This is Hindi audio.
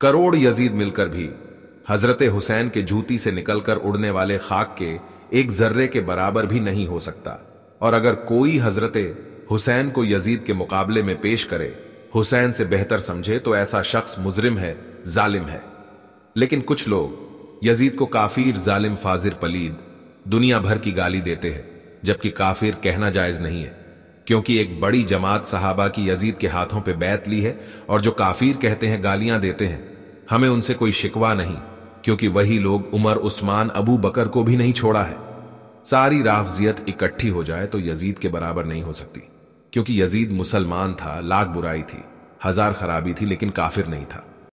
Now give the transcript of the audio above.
करोड़ यजीद मिलकर भी हजरत हुसैन के जूती से निकलकर उड़ने वाले खाक के एक जर्रे के बराबर भी नहीं हो सकता और अगर कोई हजरत हुसैन को यजीद के मुकाबले में पेश करे हुसैन से बेहतर समझे तो ऐसा शख्स मुजरिम है जालिम है लेकिन कुछ लोग यजीद को काफिर जालिम फाजिर पलीद दुनिया भर की गाली देते हैं जबकि काफिर कहना जायज नहीं है क्योंकि एक बड़ी जमात सहाबा की यजीद के हाथों पे बैत ली है और जो काफिर कहते हैं गालियां देते हैं हमें उनसे कोई शिकवा नहीं क्योंकि वही लोग उमर उस्मान अबू बकर को भी नहीं छोड़ा है सारी राफजियत इकट्ठी हो जाए तो यजीद के बराबर नहीं हो सकती क्योंकि यजीद मुसलमान था लाख बुराई थी हजार खराबी थी लेकिन काफिर नहीं था